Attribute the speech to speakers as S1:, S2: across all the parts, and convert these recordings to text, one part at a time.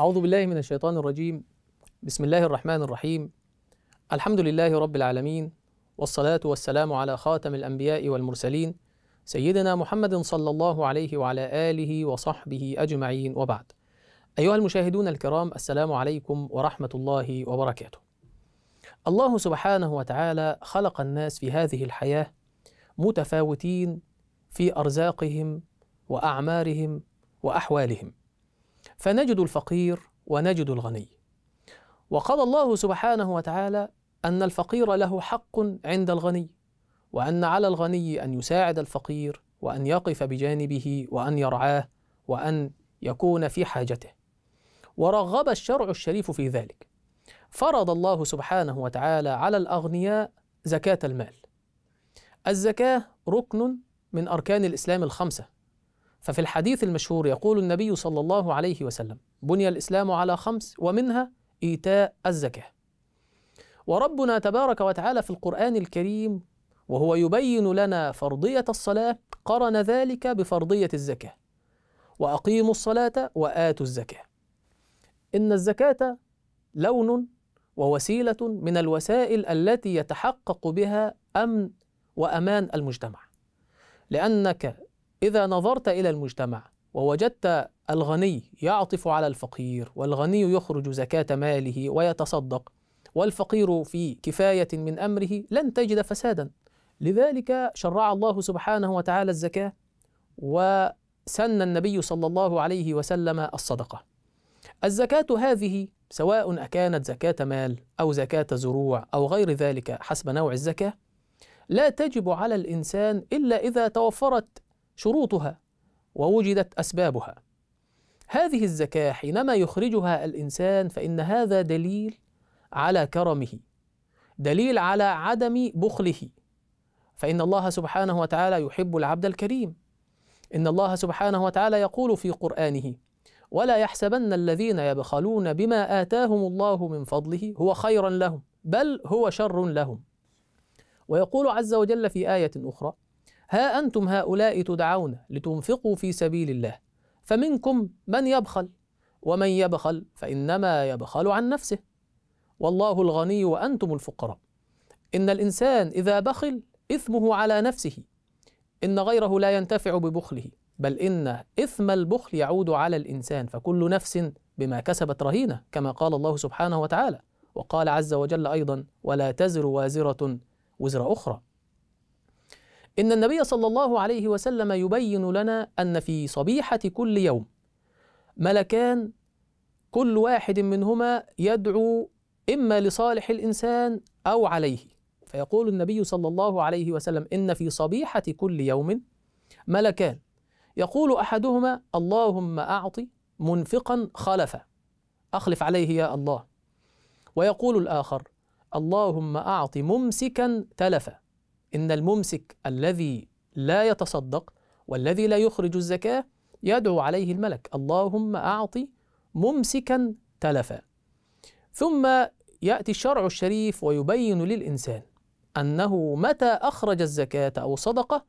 S1: أعوذ بالله من الشيطان الرجيم بسم الله الرحمن الرحيم الحمد لله رب العالمين والصلاة والسلام على خاتم الأنبياء والمرسلين سيدنا محمد صلى الله عليه وعلى آله وصحبه أجمعين وبعد أيها المشاهدون الكرام السلام عليكم ورحمة الله وبركاته الله سبحانه وتعالى خلق الناس في هذه الحياة متفاوتين في أرزاقهم وأعمارهم وأحوالهم فنجد الفقير ونجد الغني وقال الله سبحانه وتعالى ان الفقير له حق عند الغني وان على الغني ان يساعد الفقير وان يقف بجانبه وان يرعاه وان يكون في حاجته ورغب الشرع الشريف في ذلك فرض الله سبحانه وتعالى على الاغنياء زكاه المال الزكاه ركن من اركان الاسلام الخمسه ففي الحديث المشهور يقول النبي صلى الله عليه وسلم بني الإسلام على خمس ومنها إيتاء الزكاة وربنا تبارك وتعالى في القرآن الكريم وهو يبين لنا فرضية الصلاة قرن ذلك بفرضية الزكاة وأقيموا الصلاة وآتوا الزكاة إن الزكاة لون ووسيلة من الوسائل التي يتحقق بها أمن وأمان المجتمع لأنك إذا نظرت إلى المجتمع ووجدت الغني يعطف على الفقير والغني يخرج زكاة ماله ويتصدق والفقير في كفاية من أمره لن تجد فسادا لذلك شرع الله سبحانه وتعالى الزكاة وسن النبي صلى الله عليه وسلم الصدقة الزكاة هذه سواء أكانت زكاة مال أو زكاة زروع أو غير ذلك حسب نوع الزكاة لا تجب على الإنسان إلا إذا توفرت شروطها ووجدت اسبابها هذه الزكاه حينما يخرجها الانسان فان هذا دليل على كرمه دليل على عدم بخله فان الله سبحانه وتعالى يحب العبد الكريم ان الله سبحانه وتعالى يقول في قرانه ولا يحسبن الذين يبخلون بما اتاهم الله من فضله هو خيرا لهم بل هو شر لهم ويقول عز وجل في ايه اخرى ها أنتم هؤلاء تدعون لتنفقوا في سبيل الله فمنكم من يبخل ومن يبخل فإنما يبخل عن نفسه والله الغني وأنتم الفقراء إن الإنسان إذا بخل إثمه على نفسه إن غيره لا ينتفع ببخله بل إن إثم البخل يعود على الإنسان فكل نفس بما كسبت رهينة كما قال الله سبحانه وتعالى وقال عز وجل أيضا ولا تزر وازرة وزر أخرى إن النبي صلى الله عليه وسلم يبين لنا أن في صبيحة كل يوم ملكان كل واحد منهما يدعو إما لصالح الإنسان أو عليه فيقول النبي صلى الله عليه وسلم إن في صبيحة كل يوم ملكان يقول أحدهما اللهم أعط منفقا خلفا أخلف عليه يا الله ويقول الآخر اللهم أعط ممسكا تلفا إن الممسك الذي لا يتصدق والذي لا يخرج الزكاة يدعو عليه الملك اللهم أعطي ممسكا تلفا ثم يأتي الشرع الشريف ويبين للإنسان أنه متى أخرج الزكاة أو صدقة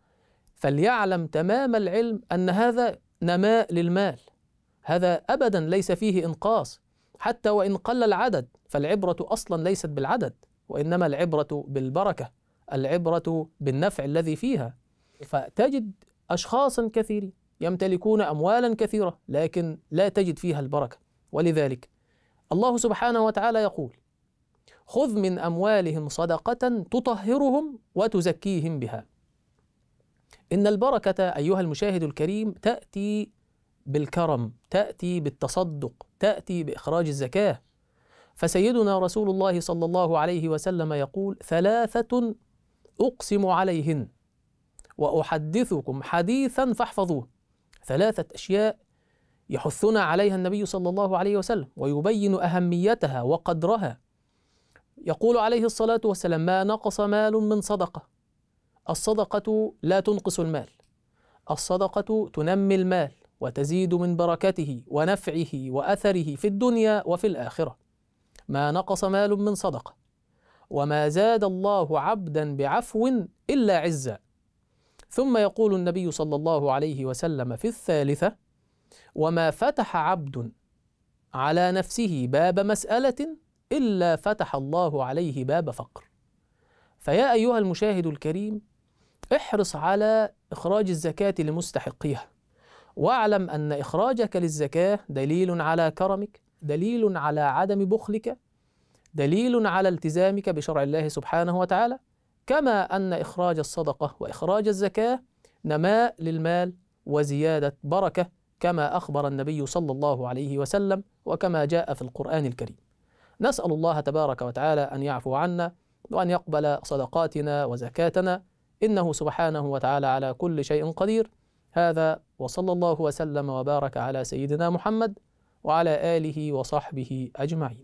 S1: فليعلم تمام العلم أن هذا نماء للمال هذا أبدا ليس فيه إنقاص حتى وإن قل العدد فالعبرة أصلا ليست بالعدد وإنما العبرة بالبركة العبرة بالنفع الذي فيها فتجد أشخاصا كثيرين يمتلكون أموالا كثيرة لكن لا تجد فيها البركة ولذلك الله سبحانه وتعالى يقول خذ من أموالهم صدقة تطهرهم وتزكيهم بها إن البركة أيها المشاهد الكريم تأتي بالكرم تأتي بالتصدق تأتي بإخراج الزكاة فسيدنا رسول الله صلى الله عليه وسلم يقول ثلاثة أقسم عليهن وأحدثكم حديثا فاحفظوه ثلاثة أشياء يحثنا عليها النبي صلى الله عليه وسلم ويبين أهميتها وقدرها يقول عليه الصلاة والسلام ما نقص مال من صدقة الصدقة لا تنقص المال الصدقة تنمي المال وتزيد من بركته ونفعه وأثره في الدنيا وفي الآخرة ما نقص مال من صدقة وما زاد الله عبدا بعفو إلا عزا ثم يقول النبي صلى الله عليه وسلم في الثالثة وما فتح عبد على نفسه باب مسألة إلا فتح الله عليه باب فقر فيا أيها المشاهد الكريم احرص على إخراج الزكاة لمستحقيها واعلم أن إخراجك للزكاة دليل على كرمك دليل على عدم بخلك دليل على التزامك بشرع الله سبحانه وتعالى كما أن إخراج الصدقة وإخراج الزكاة نماء للمال وزيادة بركة كما أخبر النبي صلى الله عليه وسلم وكما جاء في القرآن الكريم نسأل الله تبارك وتعالى أن يعفو عنا وأن يقبل صدقاتنا وزكاتنا إنه سبحانه وتعالى على كل شيء قدير هذا وصلى الله وسلم وبارك على سيدنا محمد وعلى آله وصحبه أجمعين